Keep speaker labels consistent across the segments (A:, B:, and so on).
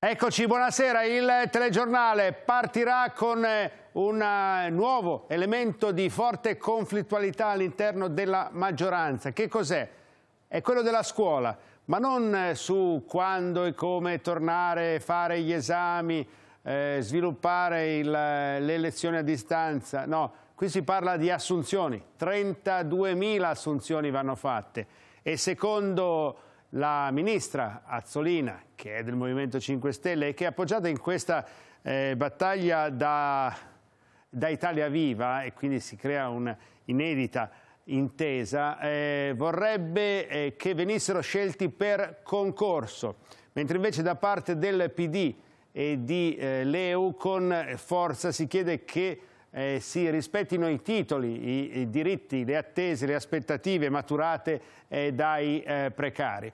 A: Eccoci, buonasera. Il telegiornale partirà con eh, un eh, nuovo elemento di forte conflittualità all'interno della maggioranza. Che cos'è? È quello della scuola, ma non eh, su quando e come tornare, fare gli esami, eh, sviluppare il, le lezioni a distanza. No, qui si parla di assunzioni. 32.000 assunzioni vanno fatte e secondo la ministra Azzolina, che è del Movimento 5 Stelle e che è appoggiata in questa eh, battaglia da, da, Italia Viva e quindi si crea un'inedita intesa, eh, vorrebbe eh, che venissero scelti per concorso, mentre invece da parte del PD e di eh, LEU con forza si chiede che eh, si rispettino i titoli, i, i, diritti, le attese, le aspettative maturate eh, dai eh, precari.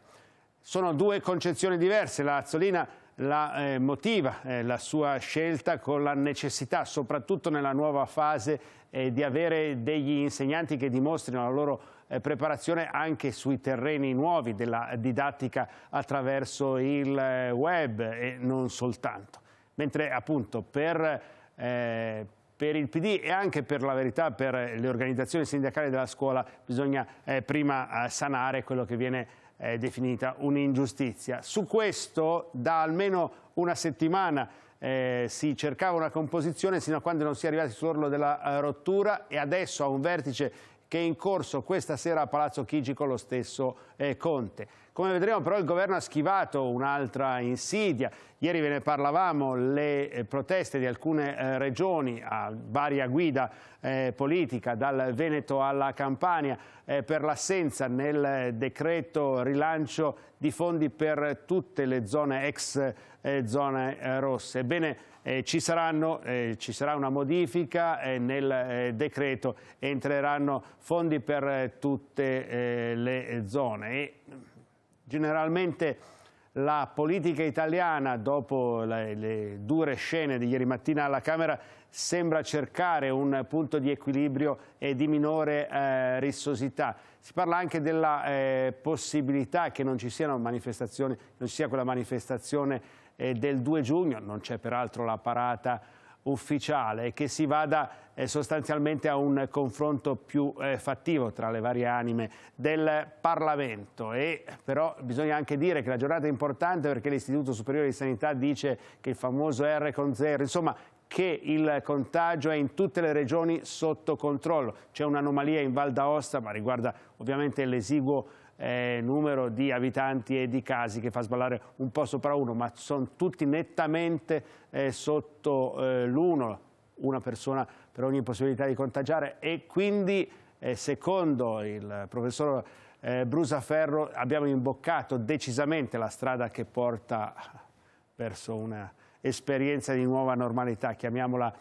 A: Sono due concezioni diverse, la Azzolina la eh, motiva eh, la sua scelta con la necessità, soprattutto nella nuova fase, eh, di avere degli insegnanti che dimostrino la loro preparazione anche sui terreni nuovi della didattica attraverso il web e non soltanto. Mentre appunto per eh, per il PD e anche per la verità per eh, le organizzazioni sindacali della scuola bisogna eh, prima eh, sanare quello che viene eh, definita un'ingiustizia. Su questo da almeno una settimana eh, si cercava una composizione sino a quando non si è arrivati sull'orlo della eh, rottura e adesso a un vertice che è in corso questa sera a Palazzo Chigi con lo stesso Conte. Come vedremo però il governo ha schivato un'altra insidia. Ieri ve ne parlavamo, le eh, proteste di alcune eh, regioni a varia guida eh, politica, dal Veneto alla Campania, per l'assenza nel decreto rilancio di fondi per tutte le zone ex zone rosse. Ebbene, ci, saranno, ci, sarà una modifica nel decreto, entreranno fondi per tutte le zone. E Generalmente la politica italiana, dopo le, le, dure scene di ieri mattina alla Camera, sembra cercare un punto di equilibrio e di minore eh, rissosità. Si parla anche della eh, possibilità che non ci siano manifestazioni, non ci sia quella manifestazione eh, del 2 giugno, non c'è peraltro la parata ufficiale, che si vada sostanzialmente a un confronto più eh, fattivo tra le varie anime del Parlamento e però bisogna anche dire che la giornata è importante perché l'Istituto Superiore di Sanità dice che il famoso R con zero, insomma che il contagio è in tutte le regioni sotto controllo. C'è un'anomalia in Val d'Aosta, ma riguarda ovviamente l'esiguo eh, numero di abitanti e di casi che fa sballare un po' sopra uno, ma sono tutti nettamente eh, sotto eh, l'uno, una persona per ogni possibilità di contagiare e quindi eh, secondo il professor eh, Brusaferro abbiamo imboccato decisamente la strada che porta verso un'esperienza di nuova normalità, chiamiamola,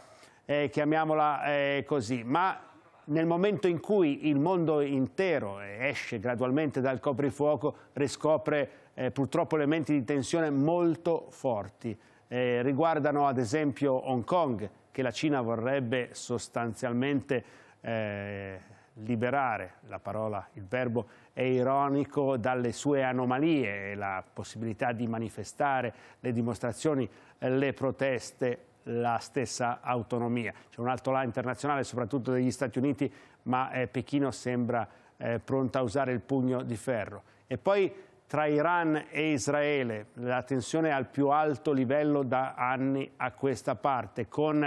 A: eh, chiamiamola eh, così. Ma nel momento in cui il mondo intero esce gradualmente dal coprifuoco, riscopre eh, purtroppo elementi di tensione molto forti. Eh, riguardano ad esempio Hong Kong, che la Cina vorrebbe sostanzialmente eh, liberare, la parola, il verbo è ironico, dalle sue anomalie, e la possibilità di manifestare le dimostrazioni, le proteste, la stessa autonomia. C'è un alto là internazionale, soprattutto degli Stati Uniti, ma eh, Pechino sembra eh, pronta a usare il pugno di ferro. E poi tra Iran e Israele, la tensione è al più alto livello da anni a questa parte, con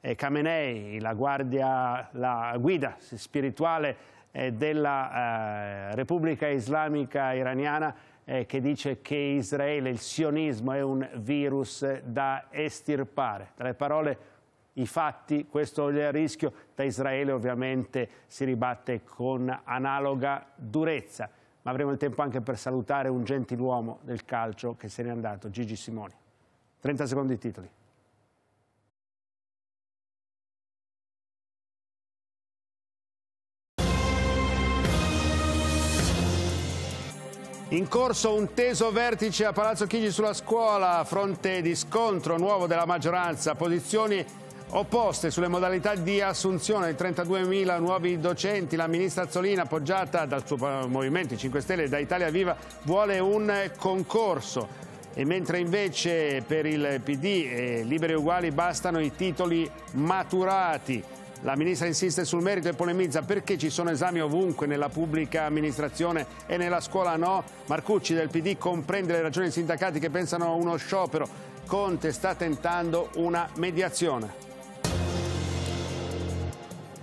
A: eh, Khamenei, la, guardia, la guida spirituale eh, della eh, Repubblica Islamica Iraniana, che dice che Israele, il sionismo, è un virus da estirpare. Tra le parole i fatti, questo è il rischio, da Israele ovviamente si ribatte con analoga durezza ma avremo il tempo anche per salutare un gentiluomo del calcio che se n'è andato, Gigi Simoni. 30 secondi di titoli. In corso un teso vertice a Palazzo Chigi sulla scuola, fronte di scontro nuovo della maggioranza, posizioni opposte sulle modalità di assunzione dei 32.000 nuovi docenti. La ministra Azzolina, appoggiata dal suo eh, Movimento 5 Stelle e da Italia Viva, vuole un concorso. E mentre invece per il PD e Liberi e Uguali bastano i titoli maturati. La ministra insiste sul merito e polemizza perché ci sono esami ovunque nella pubblica amministrazione e nella scuola no. Marcucci del PD comprende le ragioni dei sindacati che pensano a uno sciopero. Conte sta tentando una mediazione.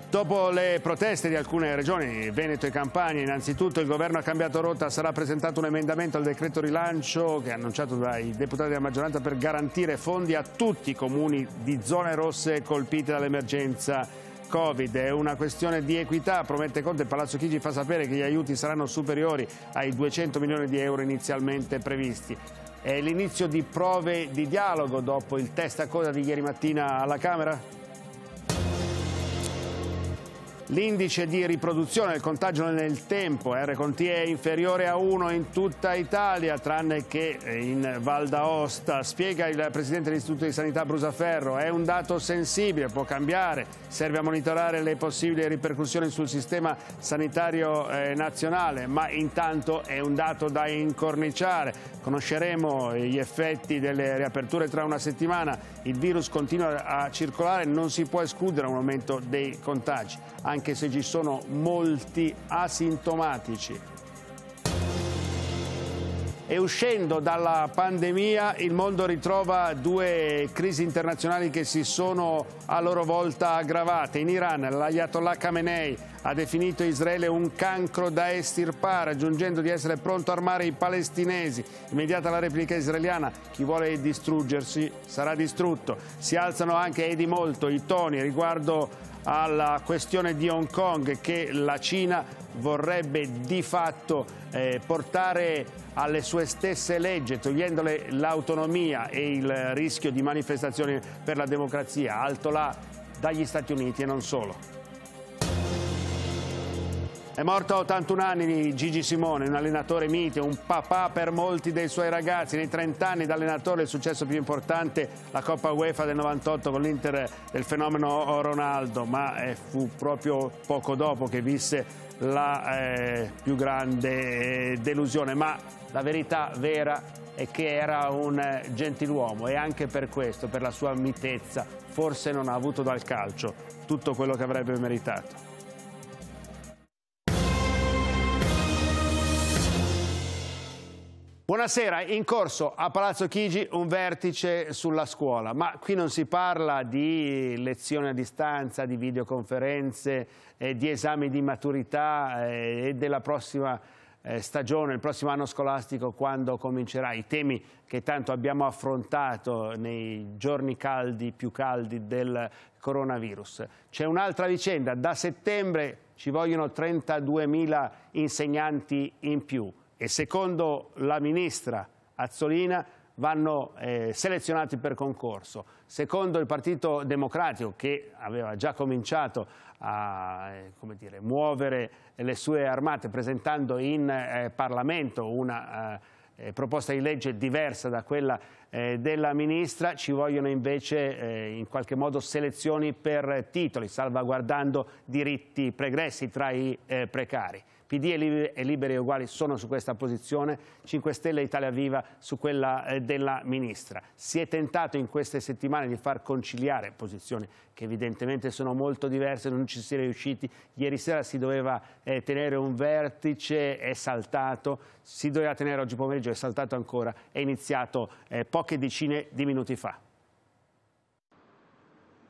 A: Dopo le proteste di alcune regioni, Veneto e Campania, innanzitutto il governo ha cambiato rotta, sarà presentato un emendamento al decreto rilancio che è annunciato dai deputati della maggioranza per garantire fondi a tutti i comuni di zone rosse colpite dall'emergenza Covid. È una questione di equità, promette Conte, il Palazzo Chigi fa sapere che gli aiuti saranno superiori ai 200 milioni di euro inizialmente previsti. È l'inizio di prove di dialogo dopo il test a coda di ieri mattina alla Camera? L'indice di riproduzione del contagio nel tempo RCT è inferiore a 1 in tutta Italia, tranne che in Val d'Aosta. Spiega il Presidente dell'Istituto di Sanità Brusaferro, è un dato sensibile, può cambiare, serve a monitorare le possibili ripercussioni sul sistema sanitario eh, nazionale, ma intanto è un dato da incorniciare. Conosceremo gli effetti delle riaperture tra una settimana, il virus continua a circolare, non si può escludere un aumento dei contagi anche se ci sono molti asintomatici. E uscendo dalla pandemia il mondo ritrova due crisi internazionali che si sono a loro volta aggravate. In Iran l'Ayatollah Khamenei ha definito Israele un cancro da estirpare, aggiungendo di essere pronto a armare i palestinesi. Immediata la replica israeliana, chi vuole distruggersi sarà distrutto. Si alzano anche e di molto i toni riguardo alla questione di Hong Kong che la Cina vorrebbe di fatto eh, portare alle sue stesse leggi, togliendole l'autonomia e il rischio di manifestazioni per la democrazia, alto là dagli Stati Uniti e non solo. È morto a 81 anni Gigi Simone, un allenatore mite, un papà per molti dei suoi ragazzi. Nei 30 anni da allenatore il successo più importante, la Coppa UEFA del 98 con l'Inter del fenomeno Ronaldo, ma eh, fu proprio poco dopo che visse la eh, più grande eh, delusione. Ma la verità vera è che era un eh, gentiluomo e anche per questo, per la sua mitezza, forse non ha avuto dal calcio tutto quello che avrebbe meritato. Buonasera, in corso a Palazzo Chigi un vertice sulla scuola, ma qui non si parla di lezioni a distanza, di videoconferenze, eh, di esami di maturità eh, e della prossima eh, stagione, il prossimo anno scolastico quando comincerà. I temi che tanto abbiamo affrontato nei giorni caldi, più caldi del coronavirus. C'è un'altra vicenda, da settembre ci vogliono 32.000 insegnanti in più e secondo la ministra Azzolina vanno eh, selezionati per concorso. Secondo il Partito Democratico, che aveva già cominciato a eh, dire, muovere le sue armate presentando in eh, Parlamento una eh, eh, proposta di legge diversa da quella eh, della ministra, ci vogliono invece eh, in qualche modo selezioni per titoli, salvaguardando diritti pregressi tra i eh, precari. PD e, Liber e Liberi Uguali sono su questa posizione, 5 Stelle e Italia Viva su quella eh, della Ministra. Si è tentato in queste settimane di far conciliare posizioni che evidentemente sono molto diverse, non ci si è riusciti. Ieri sera si doveva eh, tenere un vertice, è saltato, si doveva tenere oggi pomeriggio, è saltato ancora, è iniziato eh, poco poche decine di minuti fa.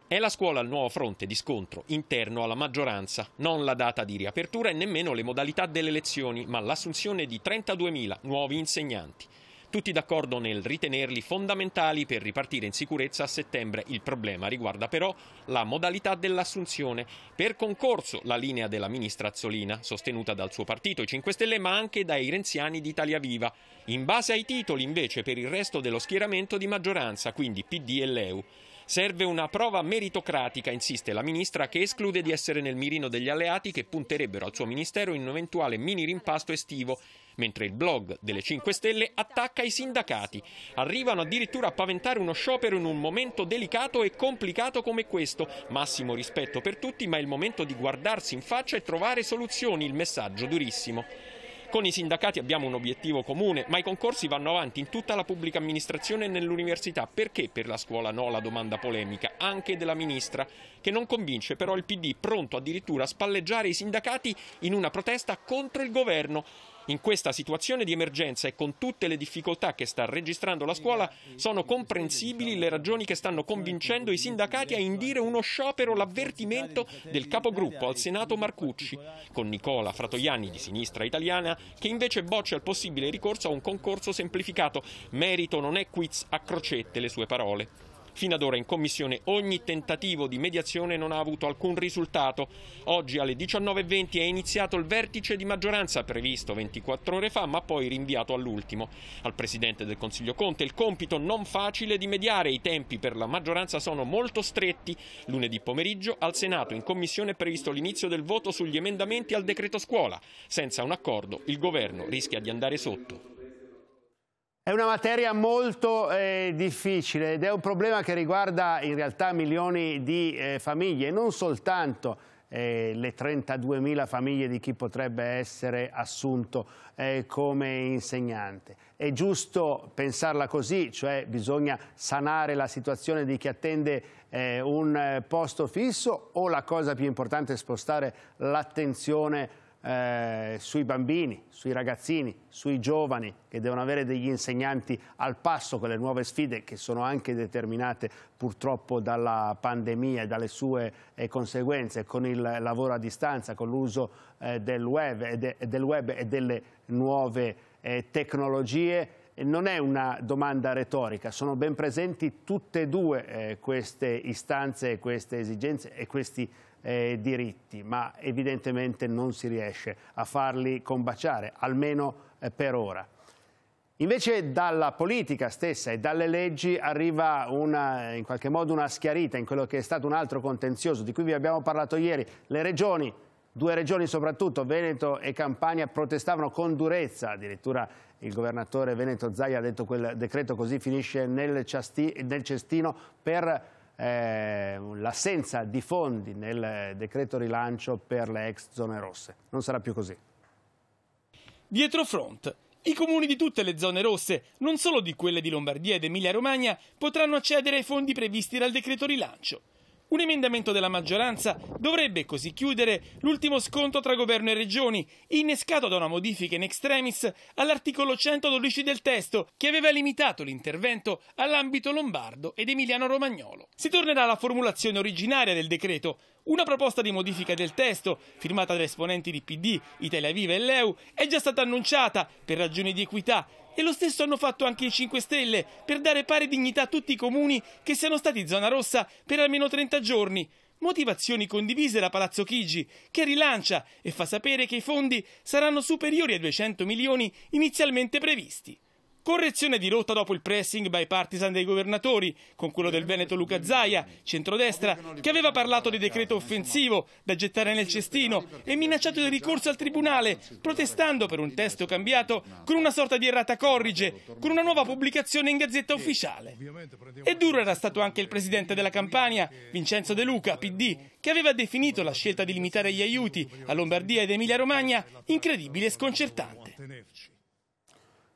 B: È la scuola il nuovo fronte di scontro interno alla maggioranza, non la data di riapertura e nemmeno le modalità delle lezioni, ma l'assunzione di 32.000 nuovi insegnanti tutti d'accordo nel ritenerli fondamentali per ripartire in sicurezza a settembre. Il problema riguarda però la modalità dell'assunzione. Per concorso la linea della ministra Azzolina, sostenuta dal suo partito, 5 Stelle, ma anche dai renziani d'Italia Viva. In base ai titoli invece per il resto dello schieramento di maggioranza, quindi PD e Leu. Serve una prova meritocratica, insiste la ministra, che esclude di essere nel mirino degli alleati che punterebbero al suo ministero in un eventuale mini rimpasto estivo mentre il blog delle 5 Stelle attacca i sindacati. Arrivano addirittura a paventare uno sciopero in un momento delicato e complicato come questo. Massimo rispetto per tutti, ma è il momento di guardarsi in faccia e trovare soluzioni, il messaggio durissimo. Con i sindacati abbiamo un obiettivo comune, ma i concorsi vanno avanti in tutta la pubblica amministrazione e nell'università. Perché per la scuola no la domanda polemica, anche della ministra, che non convince però il PD pronto addirittura a spalleggiare i sindacati in una protesta contro il governo. In questa situazione di emergenza e con tutte le difficoltà che sta registrando la scuola, sono comprensibili le ragioni che stanno convincendo i sindacati a indire uno sciopero l'avvertimento del capogruppo al Senato Marcucci, con Nicola Fratoianni di Sinistra Italiana, che invece boccia il possibile ricorso a un concorso semplificato. Merito non è quiz a crocette le sue parole. Fino ad ora in Commissione ogni tentativo di mediazione non ha avuto alcun risultato. Oggi alle 19.20 è iniziato il vertice di maggioranza previsto 24 ore fa ma poi rinviato all'ultimo. Al Presidente del Consiglio Conte il compito non facile di mediare, i tempi per la maggioranza sono molto stretti. Lunedì pomeriggio al Senato in Commissione è previsto l'inizio del voto sugli emendamenti al decreto scuola. Senza un accordo il governo rischia di andare sotto.
A: È una materia molto eh, difficile ed è un problema che riguarda in realtà milioni di eh, famiglie, non soltanto eh, le 32.000 famiglie di chi potrebbe essere assunto eh, come insegnante. È giusto pensarla così, cioè bisogna sanare la situazione di chi attende eh, un eh, posto fisso o la cosa più importante è spostare l'attenzione eh, sui bambini, sui ragazzini, sui giovani che devono avere degli insegnanti al passo con le nuove sfide che sono anche determinate purtroppo dalla pandemia e dalle sue eh, conseguenze, con il lavoro a distanza, con l'uso eh, del, de, del, web e delle nuove eh, tecnologie non è una domanda retorica, sono ben presenti tutte e due eh, queste istanze, queste esigenze e questi eh, diritti, ma evidentemente non si riesce a farli combaciare, almeno eh, per ora. Invece dalla politica stessa e dalle leggi arriva una, in qualche modo una schiarita in quello che è stato un altro contenzioso di cui vi abbiamo parlato ieri. Le regioni, due regioni soprattutto, Veneto e Campania, protestavano con durezza, addirittura il governatore Veneto Zaia ha detto che quel decreto così finisce nel, nel cestino per eh, l'assenza di fondi nel decreto rilancio per le ex zone rosse. Non sarà più così.
C: Dietro front. I comuni di tutte le zone rosse, non solo di quelle di Lombardia ed Emilia-Romagna, potranno accedere ai fondi previsti dal decreto rilancio. Un emendamento della maggioranza dovrebbe così chiudere l'ultimo scontro tra governo e regioni, innescato da una modifica in extremis all'articolo 112 del testo, che aveva limitato l'intervento all'ambito lombardo ed emiliano-romagnolo. Si tornerà alla formulazione originaria del decreto, una proposta di modifica del testo, firmata da esponenti di PD, Italia Viva e Leu, è già stata annunciata per ragioni di equità e lo stesso hanno fatto anche i 5 Stelle per dare pari dignità a tutti i comuni che siano stati zona rossa per almeno 30 giorni. Motivazioni condivise da Palazzo Chigi, che rilancia e fa sapere che i fondi saranno superiori ai 200 milioni inizialmente previsti. Correzione di rotta dopo il pressing bipartisan dei governatori, con quello del Veneto Luca Zaia, centrodestra, che aveva parlato di decreto offensivo da gettare nel cestino e minacciato il ricorso al Tribunale, protestando per un testo cambiato con una sorta di errata corrige, con una nuova pubblicazione in Gazzetta Ufficiale. E duro era stato anche il presidente della Campania, Vincenzo De Luca, PD, che aveva definito la scelta di limitare gli aiuti a Lombardia ed Emilia-Romagna incredibile e sconcertante.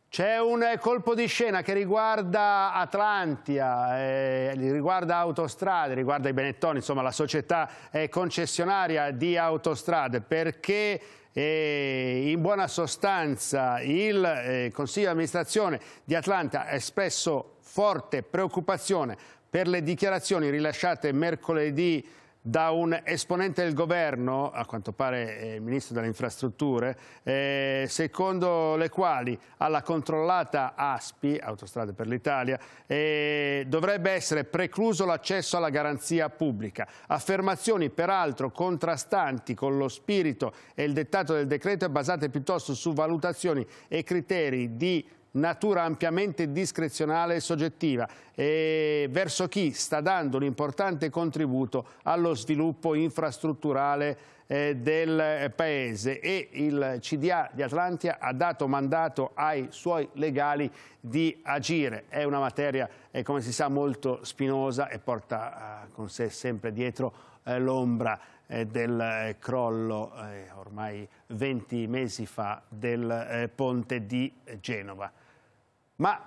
A: C'è un eh, colpo di scena che riguarda Atlantia, eh, riguarda Autostrade, riguarda i Benettoni, insomma la società eh, concessionaria di Autostrade, perché eh, in buona sostanza il eh, Consiglio di amministrazione di Atlantia ha espresso forte preoccupazione per le dichiarazioni rilasciate mercoledì da un esponente del governo, a quanto pare il eh, ministro delle infrastrutture, eh, secondo le quali alla controllata ASPI, Autostrade per l'Italia, eh, dovrebbe essere precluso l'accesso alla garanzia pubblica. Affermazioni peraltro contrastanti con lo spirito e il dettato del decreto e basate piuttosto su valutazioni e criteri di natura ampiamente discrezionale e soggettiva e verso chi sta dando un importante contributo allo sviluppo infrastrutturale eh, del Paese e il CDA di Atlantia ha dato mandato ai suoi legali di agire. È una materia, eh, come si sa, molto spinosa e porta eh, con sé sempre dietro l'ombra eh, del eh, crollo eh, ormai 20 mesi fa del ponte di Genova. Ma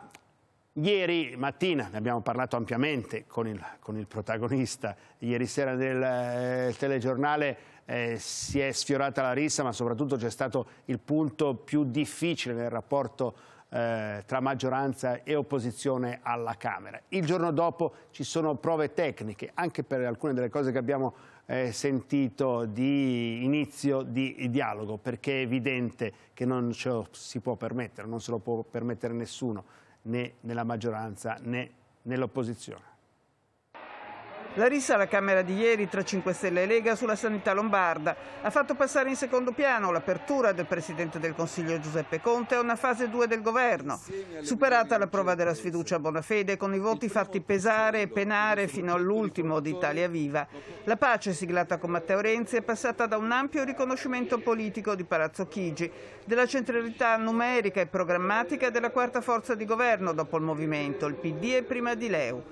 A: Ieri mattina, ne abbiamo parlato ampiamente con il, con il protagonista, ieri sera del telegiornale eh, si è sfiorata la rissa, ma soprattutto c'è stato il punto più difficile nel rapporto tra maggioranza e opposizione alla Camera. Il giorno dopo ci sono prove tecniche, anche per alcune delle cose che abbiamo eh, sentito di inizio di dialogo, perché è evidente che non ce lo si può permettere, non se lo può permettere nessuno, né nella maggioranza né nell'opposizione. La rissa alla Camera di ieri tra 5 Stelle e Lega
D: sulla sanità lombarda ha fatto passare in secondo piano l'apertura del Presidente del Consiglio Giuseppe Conte a una fase 2 del governo. Superata la prova della sfiducia a buona fede, con i voti fatti pesare e penare fino all'ultimo di Italia Viva, la pace siglata con Matteo Renzi è passata da un ampio riconoscimento politico di Palazzo Chigi, della centralità numerica e programmatica della quarta forza di governo dopo il movimento, il PD e prima di Leu.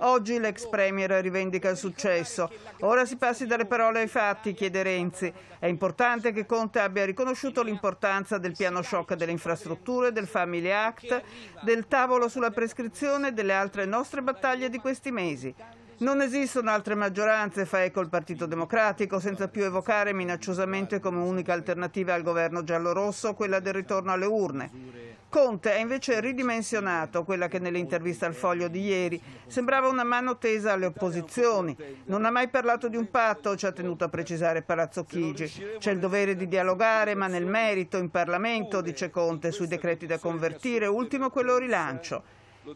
D: Oggi l'ex premier rivendica il successo. Ora si passi dalle parole ai fatti, chiede Renzi. È importante che Conte abbia riconosciuto l'importanza del piano shock delle infrastrutture, del Family Act, del tavolo sulla prescrizione e delle altre nostre battaglie di questi mesi. Non esistono altre maggioranze, fa eco il Partito Democratico, senza più evocare minacciosamente come unica alternativa al governo giallorosso quella del ritorno alle urne. Conte ha invece ridimensionato, quella che nell'intervista al foglio di ieri sembrava una mano tesa alle opposizioni. Non ha mai parlato di un patto, ci ha tenuto a precisare Palazzo Chigi. C'è il dovere di dialogare, ma nel merito, in Parlamento, dice Conte, sui decreti da convertire, ultimo quello rilancio.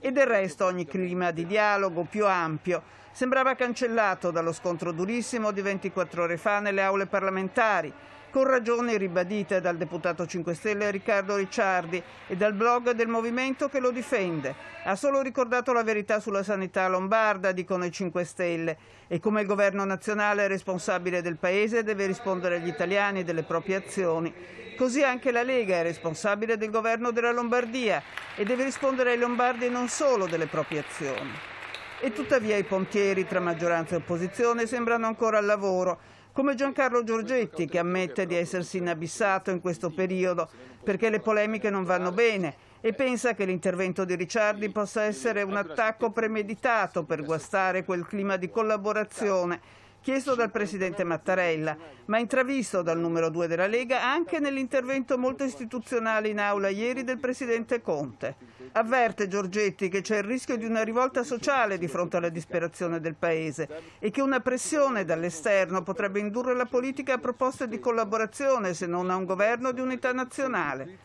D: E del resto ogni clima di dialogo più ampio sembrava cancellato dallo scontro durissimo di 24 ore fa nelle aule parlamentari con ragioni ribadite dal deputato 5 Stelle Riccardo Ricciardi e dal blog del movimento che lo difende. Ha solo ricordato la verità sulla sanità lombarda, dicono i 5 Stelle, e come il governo nazionale responsabile del Paese deve rispondere agli italiani delle proprie azioni. Così anche la Lega è responsabile del governo della Lombardia e deve rispondere ai lombardi non solo delle proprie azioni. E tuttavia i pontieri tra maggioranza e opposizione sembrano ancora al lavoro come Giancarlo Giorgetti che ammette di essersi inabissato in questo periodo perché le polemiche non vanno bene e pensa che l'intervento di Ricciardi possa essere un attacco premeditato per guastare quel clima di collaborazione chiesto dal presidente Mattarella, ma intravisto dal numero due della Lega anche nell'intervento molto istituzionale in aula ieri del presidente Conte. Avverte Giorgetti che c'è il rischio di una rivolta sociale di fronte alla disperazione del Paese e che una pressione dall'esterno potrebbe indurre la politica a proposte di collaborazione se non a un governo di unità nazionale.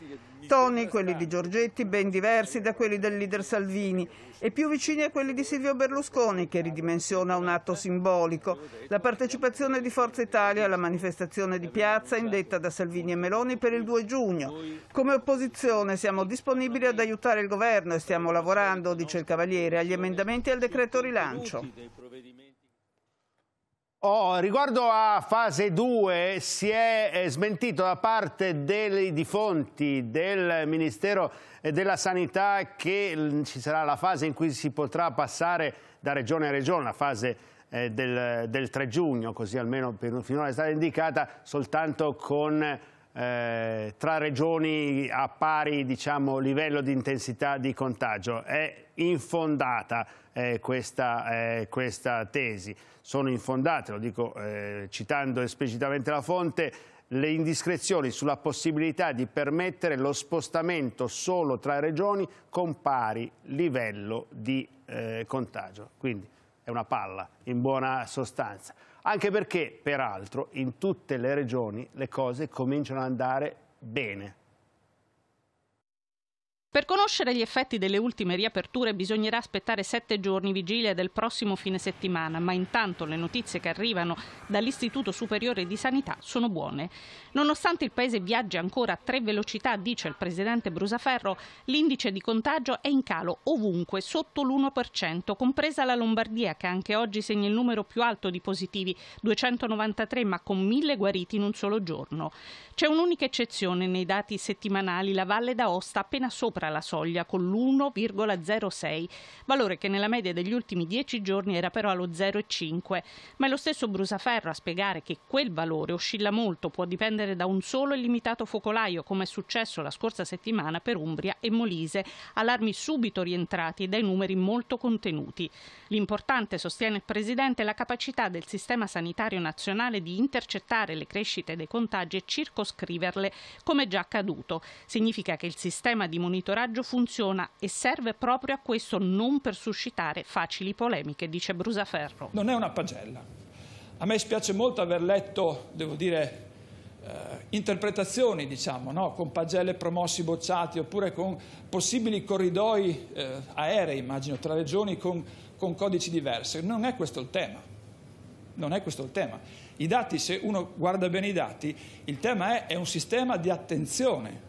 D: Toni, quelli di Giorgetti, ben diversi da quelli del leader Salvini e più vicini a quelli di Silvio Berlusconi, che ridimensiona un atto simbolico, la partecipazione di Forza Italia alla manifestazione di piazza indetta da Salvini e Meloni per il 2 giugno. Come opposizione siamo disponibili ad aiutare il governo e stiamo lavorando, dice il Cavaliere, agli emendamenti al decreto rilancio.
A: Oh, riguardo a fase 2 si è eh, smentito da parte dei, difonti del Ministero eh, della Sanità che mm, ci sarà la fase in cui si potrà passare da regione a regione, la fase eh, del, del, 3 giugno, così almeno per, finora è stata indicata, soltanto con eh, tra regioni a pari diciamo, livello di intensità di contagio. È infondata eh, questa, eh, questa, tesi. Sono infondate, lo dico eh, citando esplicitamente la fonte, le indiscrezioni sulla possibilità di permettere lo spostamento solo tra regioni con pari livello di eh, contagio. Quindi è una palla, in buona sostanza. Anche perché, peraltro, in tutte le regioni le cose cominciano ad andare bene.
E: Per conoscere gli effetti delle ultime riaperture bisognerà aspettare sette giorni vigilia del prossimo fine settimana, ma intanto le notizie che arrivano dall'Istituto Superiore di Sanità sono buone. Nonostante il paese viaggi ancora a tre velocità, dice il presidente Brusaferro, l'indice di contagio è in calo ovunque, sotto l'1%, compresa la Lombardia che anche oggi segna il numero più alto di positivi, 293 ma con mille guariti in un solo giorno. C'è un'unica eccezione nei dati settimanali, la Valle d'Aosta appena sopra la soglia con l'1,06, valore che nella media degli ultimi dieci giorni era però allo 0,5. Ma è lo stesso Brusaferro a spiegare che quel valore oscilla molto, può dipendere da un solo e limitato focolaio, come è successo la scorsa settimana per Umbria e Molise, allarmi subito rientrati dai numeri molto contenuti. L'importante, sostiene il Presidente, è la capacità del sistema sanitario nazionale di intercettare le crescite dei contagi e circoscriverle, come è già accaduto. Significa che il sistema di monitoraggio monitoraggio funziona e serve proprio a questo, non per suscitare facili polemiche, dice Brusaferro.
C: Non è una pagella. A me spiace molto aver letto, devo dire, eh, interpretazioni, diciamo, no? con pagelle promossi bocciati oppure con possibili corridoi eh, aerei, immagino, tra regioni con, con codici diversi. Non è questo il tema. Non è questo il tema. I dati, se uno guarda bene i dati, il tema è, è un sistema di attenzione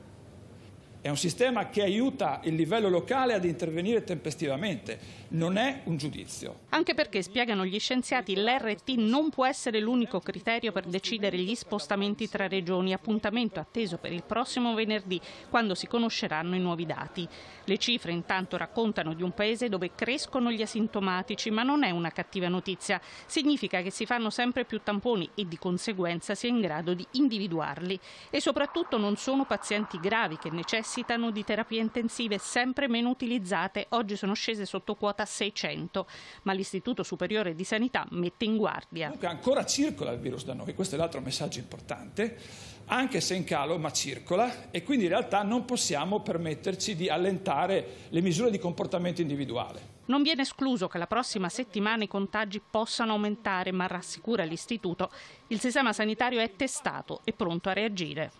C: è un sistema che aiuta il livello locale ad intervenire tempestivamente, non è un giudizio.
E: Anche perché, spiegano gli scienziati, l'RT non può essere l'unico criterio per decidere gli spostamenti tra regioni, appuntamento atteso per il prossimo venerdì, quando si conosceranno i nuovi dati. Le cifre intanto raccontano di un paese dove crescono gli asintomatici, ma non è una cattiva notizia. Significa che si fanno sempre più tamponi e di conseguenza si è in grado di individuarli. E soprattutto non sono pazienti gravi che necessitano necessitano di terapie intensive sempre meno utilizzate, oggi sono scese sotto quota 600, ma l'Istituto Superiore di Sanità mette in
C: guardia. Dunque ancora circola il virus da noi, questo è l'altro messaggio importante, anche se in calo ma circola e quindi in realtà non possiamo permetterci di allentare le misure di comportamento individuale.
E: Non viene escluso che la prossima settimana i contagi possano aumentare, ma rassicura l'Istituto, il sistema sanitario è testato e pronto a reagire.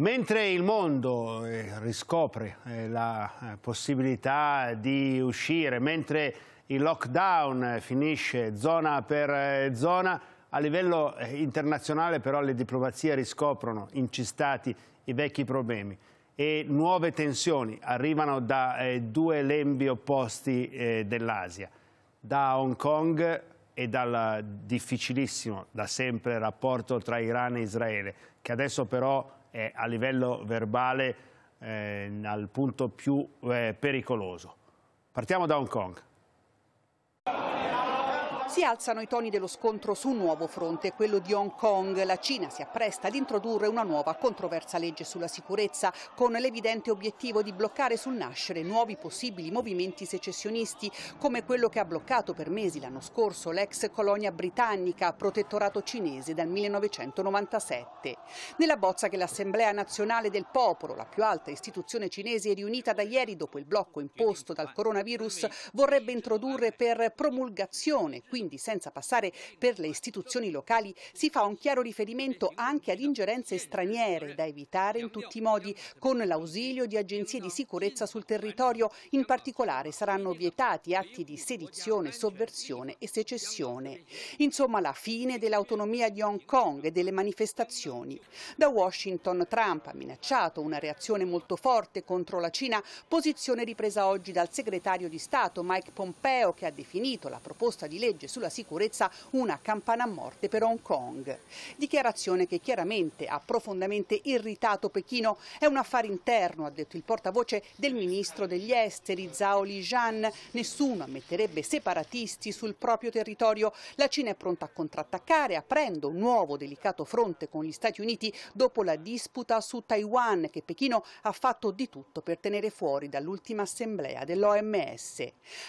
A: Mentre il mondo eh, riscopre eh, la eh, possibilità di uscire, mentre il lockdown finisce zona per zona, a livello internazionale però le diplomazie riscoprono incistati i vecchi problemi e nuove tensioni arrivano da due lembi opposti dell'Asia, da Hong Kong e dal difficilissimo da sempre rapporto tra Iran e Israele, che adesso però è a livello verbale eh, al punto più eh, pericoloso. Partiamo da Hong Kong.
F: Si alzano i toni dello scontro su un nuovo fronte, quello di Hong Kong. La Cina si appresta ad introdurre una nuova controversa legge sulla sicurezza con l'evidente obiettivo di bloccare sul nascere nuovi possibili movimenti secessionisti come quello che ha bloccato per mesi l'anno scorso l'ex colonia britannica, protettorato cinese dal 1997. Nella bozza che l'Assemblea nazionale del popolo, la più alta istituzione cinese riunita da ieri dopo il blocco imposto dal coronavirus, vorrebbe introdurre per promulgazione qui quindi senza passare per le istituzioni locali, si fa un chiaro riferimento anche ad ingerenze straniere da evitare in tutti i modi, con l'ausilio di agenzie di sicurezza sul territorio. In particolare saranno vietati atti di sedizione, sovversione e secessione. Insomma, la fine dell'autonomia di Hong Kong e delle manifestazioni. Da Washington Trump ha minacciato una reazione molto forte contro la Cina, posizione ripresa oggi dal segretario di Stato Mike Pompeo che ha definito la proposta di legge sulla sicurezza una campana a morte per Hong Kong. Dichiarazione che chiaramente ha profondamente irritato Pechino. È un affare interno, ha detto il portavoce del ministro degli esteri Zhao Lijian. Nessuno ammetterebbe separatisti sul proprio territorio. La Cina è pronta a contrattaccare, aprendo un nuovo delicato fronte con gli Stati Uniti dopo la disputa su Taiwan che Pechino ha fatto di tutto per tenere fuori dall'ultima assemblea dell'OMS.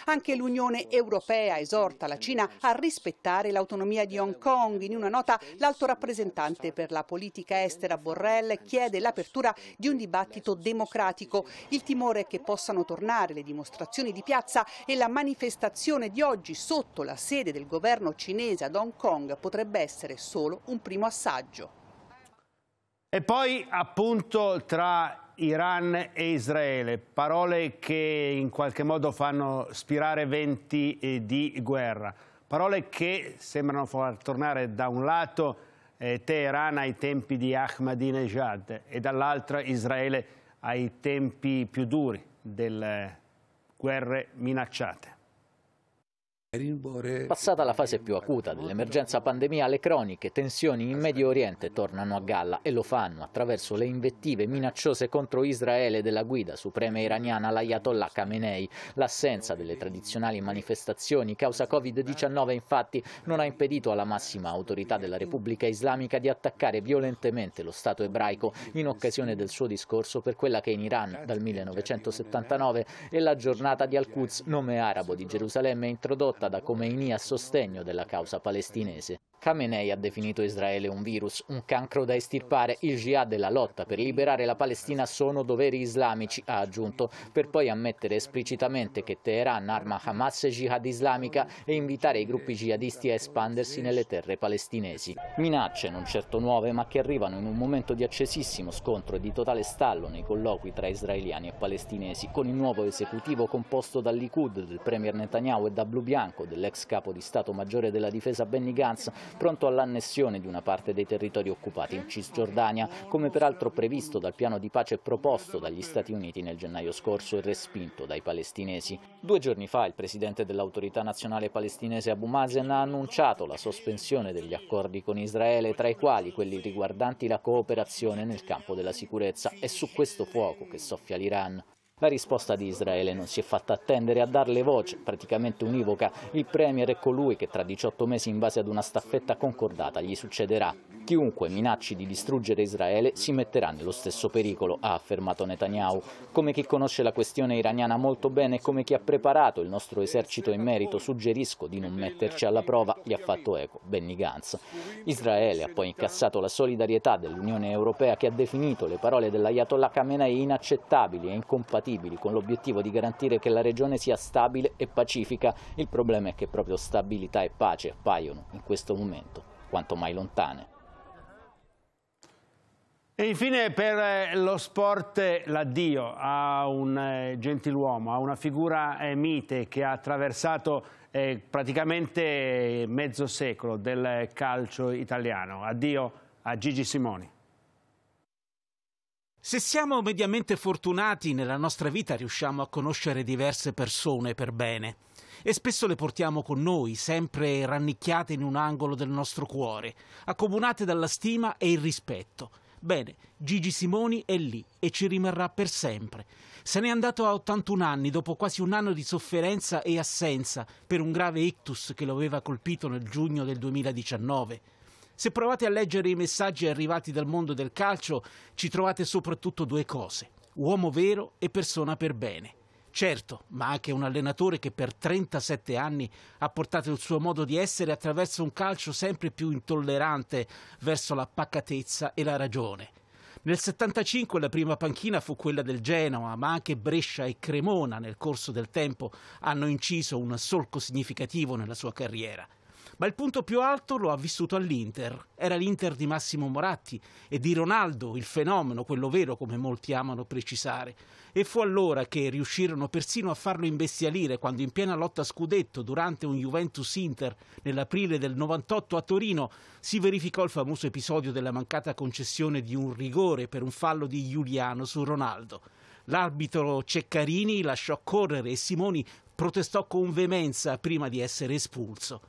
F: Anche l'Unione Europea esorta la Cina a rispettare l'autonomia di Hong Kong. In una nota l'alto rappresentante per la politica estera Borrell chiede l'apertura di un dibattito democratico. Il timore è che possano tornare le dimostrazioni di piazza e la manifestazione di oggi sotto la sede del governo cinese ad Hong Kong potrebbe essere solo un primo assaggio.
A: E poi appunto tra Iran e Israele, parole che in qualche modo fanno spirare venti eh, di guerra. Parole che sembrano far tornare da un lato eh, Teheran ai tempi di Ahmadinejad e dall'altro Israele ai tempi più duri delle eh, guerre minacciate.
G: Passata la fase più acuta dell'emergenza pandemia, le croniche tensioni in Medio Oriente tornano a galla e lo fanno attraverso le invettive minacciose contro Israele della guida suprema iraniana l'Ayatollah Khamenei. L'assenza delle tradizionali manifestazioni causa Covid-19 infatti non ha impedito alla massima autorità della Repubblica Islamica di attaccare violentemente lo Stato ebraico in occasione del suo discorso per quella che in Iran dal 1979 è la giornata di Al-Quds, nome arabo di Gerusalemme introdotta tratta da Khomeini a sostegno della causa palestinese. Khamenei ha definito Israele un virus, un cancro da estirpare. Il jihad e la lotta per liberare la Palestina sono doveri islamici, ha aggiunto, per poi ammettere esplicitamente che Teheran arma Hamas e jihad islamica e invitare i gruppi jihadisti a espandersi nelle terre palestinesi. Minacce non certo nuove, ma che arrivano in un momento di accesissimo scontro e di totale stallo nei colloqui tra israeliani e palestinesi, con il nuovo esecutivo composto dal Likud, del premier Netanyahu e da Blu Bianco, dell'ex capo di Stato Maggiore della Difesa Benny Gantz, pronto all'annessione di una parte dei territori occupati in Cisgiordania, come peraltro previsto dal piano di pace proposto dagli Stati Uniti nel gennaio scorso e respinto dai palestinesi. Due giorni fa il presidente dell'autorità nazionale palestinese Abu Mazen ha annunciato la sospensione degli accordi con Israele, tra i quali quelli riguardanti la cooperazione nel campo della sicurezza. È su questo fuoco che soffia l'Iran. La risposta di Israele non si è fatta attendere a darle voce, praticamente univoca. Il Premier è colui che tra 18 mesi in base ad una staffetta concordata gli succederà. Chiunque minacci di distruggere Israele si metterà nello stesso pericolo, ha affermato Netanyahu. Come chi conosce la questione iraniana molto bene e come chi ha preparato il nostro esercito in merito, suggerisco di non metterci alla prova, gli ha fatto eco Benny Gantz. Israele ha poi incassato la solidarietà dell'Unione Europea che ha definito le parole dell'Ayatollah Khamenei inaccettabili e incompatibili con l'obiettivo di garantire che la regione sia stabile e pacifica. Il problema è che proprio stabilità e pace appaiono in questo momento quanto mai lontane.
A: E infine per eh, lo sport eh, l'addio a un eh, gentiluomo, a una figura mite che ha attraversato praticamente mezzo secolo del calcio italiano. Addio a Gigi Simoni.
H: Se siamo mediamente fortunati nella nostra vita riusciamo a conoscere diverse persone per bene e spesso le portiamo con noi, sempre rannicchiate in un angolo del nostro cuore, accomunate dalla stima e il rispetto. Bene, Gigi Simoni è lì e ci rimarrà per sempre. Se n'è andato a 81 anni dopo quasi un anno di sofferenza e assenza per un grave ictus che lo aveva colpito nel giugno del 2019. Se provate a leggere i messaggi arrivati dal mondo del calcio, ci trovate soprattutto due cose: uomo vero e persona per bene certo, ma anche un allenatore che per 37 anni ha portato il suo modo di essere attraverso un calcio sempre più intollerante verso la pacatezza e la ragione. Nel 75 la prima panchina fu quella del Genoa, ma anche Brescia e Cremona nel corso del tempo hanno inciso un solco significativo nella sua carriera ma il punto più alto lo ha vissuto all'Inter. Era l'Inter di Massimo Moratti e di Ronaldo, il fenomeno, quello vero come molti amano precisare. E fu allora che riuscirono persino a farlo imbestialire quando in piena lotta scudetto durante un Juventus-Inter nell'aprile del 98 a Torino si verificò il famoso episodio della mancata concessione di un rigore per un fallo di Giuliano su Ronaldo. L'arbitro Ceccarini lasciò correre e Simoni protestò con veemenza prima di essere espulso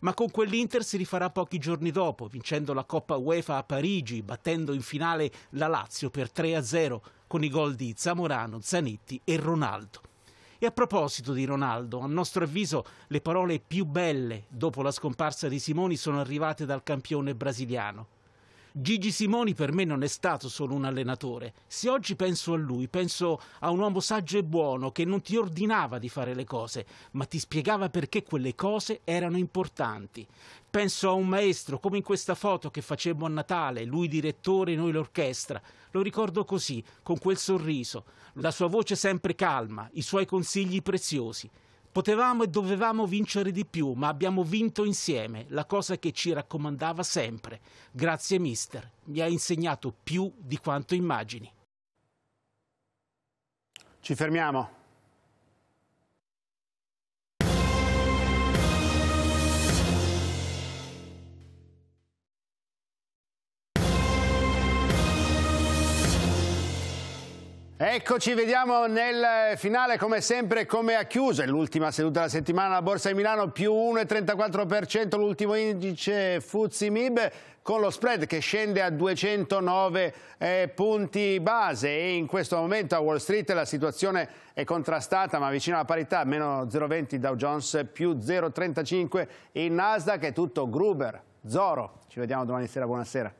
H: ma con quell'Inter si rifarà pochi giorni dopo, vincendo la Coppa UEFA a Parigi, battendo in finale la Lazio per 3-0 con i gol di Zamorano, Zanetti e Ronaldo. E a proposito di Ronaldo, a nostro avviso le parole più belle dopo la scomparsa di Simoni sono arrivate dal campione brasiliano. Gigi Simoni per me non è stato solo un allenatore. Se oggi penso a lui, penso a un uomo saggio e buono che non ti ordinava di fare le cose, ma ti spiegava perché quelle cose erano importanti. Penso a un maestro, come in questa foto che facemmo a Natale, lui direttore, noi l'orchestra. Lo ricordo così, con quel sorriso, la sua voce sempre calma, i suoi consigli preziosi. Potevamo e dovevamo vincere di più, ma abbiamo vinto insieme, la cosa che ci raccomandava sempre. Grazie mister, mi ha insegnato più di quanto immagini. Ci fermiamo.
A: Eccoci, vediamo nel finale come sempre come ha chiuso, è l'ultima seduta della settimana la Borsa di Milano più 1,34% l'ultimo indice Fuzzi Mib con lo spread che scende a 209 eh, punti base e in questo momento a Wall Street la situazione è contrastata ma vicino alla parità, meno 0,20 Dow Jones più 0,35 in Nasdaq, è tutto Gruber, Zoro, ci vediamo domani sera, buonasera.